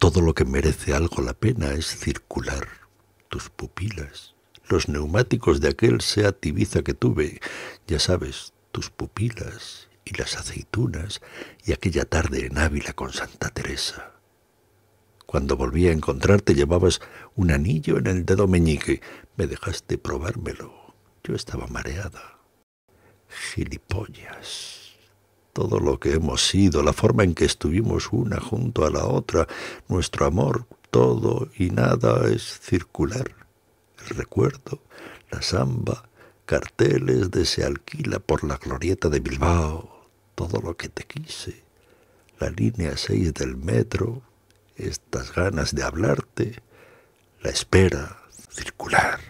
Todo lo que merece algo la pena es circular tus pupilas. Los neumáticos de aquel sea tibiza que tuve, ya sabes, tus pupilas y las aceitunas y aquella tarde en Ávila con Santa Teresa. Cuando volví a encontrarte llevabas un anillo en el dedo meñique. Me dejaste probármelo. Yo estaba mareada. Gilipollas todo lo que hemos sido, la forma en que estuvimos una junto a la otra, nuestro amor, todo y nada es circular. El recuerdo, la samba, carteles de se alquila por la glorieta de Bilbao, todo lo que te quise, la línea 6 del metro, estas ganas de hablarte, la espera circular.